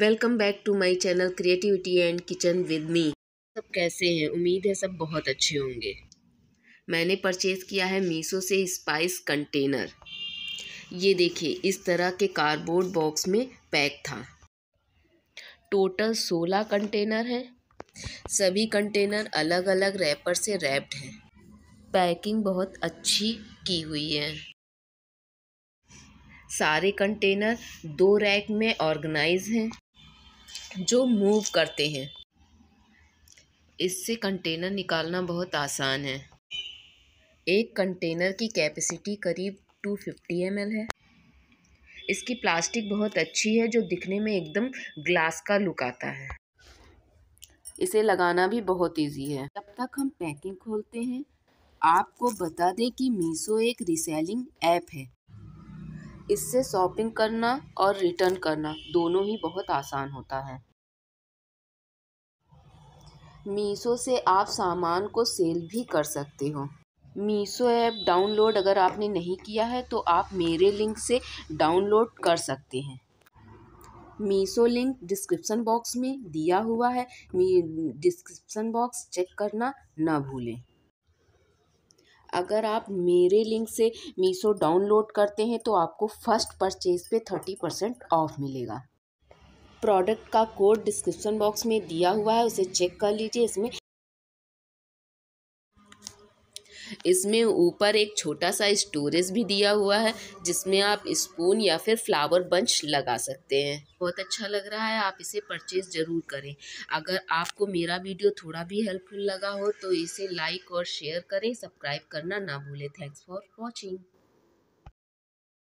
welcome back to my channel creativity and kitchen with me सब कैसे हैं उम्मीद है सब बहुत अच्छे होंगे मैंने परचेज़ किया है मीशो से स्पाइस कंटेनर ये देखिए इस तरह के कार्डबोर्ड बॉक्स में पैक था टोटल सोलह कंटेनर हैं सभी कंटेनर अलग अलग रैपर से रैप्ड हैं पैकिंग बहुत अच्छी की हुई है सारे कंटेनर दो रैक में ऑर्गेनाइज हैं जो मूव करते हैं इससे कंटेनर निकालना बहुत आसान है एक कंटेनर की कैपेसिटी करीब 250 फिफ्टी है इसकी प्लास्टिक बहुत अच्छी है जो दिखने में एकदम ग्लास का लुक आता है इसे लगाना भी बहुत इजी है जब तक हम पैकिंग खोलते हैं आपको बता दें कि मीसो एक रिसेलिंग ऐप है इससे शॉपिंग करना और रिटर्न करना दोनों ही बहुत आसान होता है मीशो से आप सामान को सेल भी कर सकते हो मीशो ऐप डाउनलोड अगर आपने नहीं किया है तो आप मेरे लिंक से डाउनलोड कर सकते हैं मीशो लिंक डिस्क्रिप्शन बॉक्स में दिया हुआ है डिस्क्रिप्शन बॉक्स चेक करना ना भूलें अगर आप मेरे लिंक से मीसो डाउनलोड करते हैं तो आपको फर्स्ट परचेज पे थर्टी परसेंट ऑफ मिलेगा प्रोडक्ट का कोड डिस्क्रिप्शन बॉक्स में दिया हुआ है उसे चेक कर लीजिए इसमें इसमें ऊपर एक छोटा सा स्टोरेज भी दिया हुआ है जिसमें आप स्पून या फिर फ्लावर बंच लगा सकते हैं बहुत अच्छा लग रहा है आप इसे परचेज़ ज़रूर करें अगर आपको मेरा वीडियो थोड़ा भी हेल्पफुल लगा हो तो इसे लाइक और शेयर करें सब्सक्राइब करना ना भूलें थैंक्स फॉर वॉचिंग